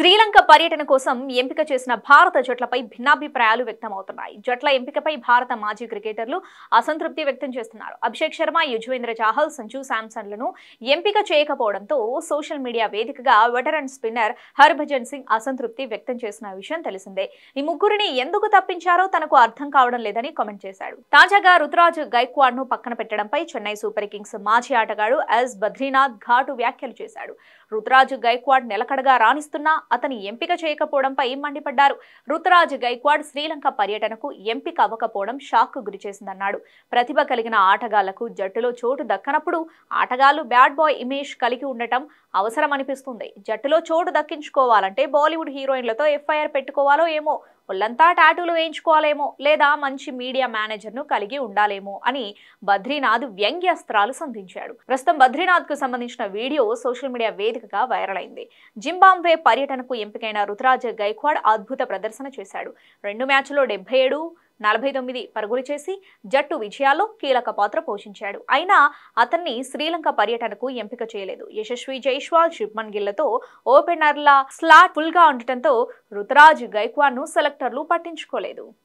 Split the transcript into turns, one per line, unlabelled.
శ్రీలంక పర్యటన కోసం ఎంపిక చేసిన భారత జట్లపై భిన్నాభిప్రాయాలు వ్యక్తమవుతున్నాయి జట్ల ఎంపికపై భారత మాజీ క్రికెటర్లు అసంతృప్తి వ్యక్తం చేస్తున్నారు అభిషేక్ శర్మ యుజ్వేంద్ర చాహల్ సంజు శాంసన్లను ఎంపిక చేయకపోవడంతో సోషల్ మీడియా వేదికగా వెటరన్ స్పిన్నర్ హర్భజన్ సింగ్ అసంతృప్తి వ్యక్తం చేసిన విషయం తెలిసిందే ఈ ముగ్గురిని ఎందుకు తప్పించారో తనకు అర్థం కావడం లేదని కామెంట్ చేశాడు తాజాగా రుతురాజ్ గైక్వాడ్ ను పక్కన పెట్టడంపై చెన్నై సూపర్ కింగ్స్ మాజీ ఆటగాడు ఎస్ బద్రీనాథ్ ఘాటు వ్యాఖ్యలు చేశాడు రుతురాజ్ గైక్వాడ్ నిలకడగా రాణిస్తున్నా అతని ఎంపిక చేయకపోవడంపై మండిపడ్డారు రుతురాజ్ గైక్వాడ్ శ్రీలంక పర్యటనకు ఎంపిక అవ్వకపోవడం షాక్ గురిచేసిందన్నాడు ప్రతిభ కలిగిన ఆటగాళ్లకు జట్టులో చోటు దక్కనప్పుడు ఆటగాళ్లు బ్యాడ్ బాయ్ ఇమేజ్ కలిగి ఉండటం అవసరం అనిపిస్తుంది జట్టులో చోటు దక్కించుకోవాలంటే బాలీవుడ్ హీరోయిన్లతో ఎఫ్ఐఆర్ పెట్టుకోవాలో ఏమో వాళ్ళంతా టాటూలు వేయించుకోవాలేమో లేదా మంచి మీడియా మేనేజర్ను కలిగి ఉండాలేమో అని బద్రీనాథ్ వ్యంగ్యాస్త్రాలు సంధించాడు ప్రస్తుతం బద్రీనాథ్కు సంబంధించిన వీడియో సోషల్ మీడియా వేదికగా వైరల్ అయింది జింబాంబే పర్యటనకు ఎంపికైన రుతురాజ్ గైక్వాడ్ అద్భుత ప్రదర్శన చేశాడు రెండు మ్యాచ్లో డెబ్బై ఏడు నలభై తొమ్మిది పరుగులు చేసి జట్టు విజయాల్లో కీలక పాత్ర పోషించాడు అయినా అతన్ని శ్రీలంక పర్యటనకు ఎంపిక చేయలేదు యశస్వి జైష్వాల్ శుభ్మన్ గిల్లతో ఓపెనర్ల స్లాట్ ఫుల్గా ఉండటంతో రుతురాజ్ గైక్వాడ్ను సెలెక్టర్లు పట్టించుకోలేదు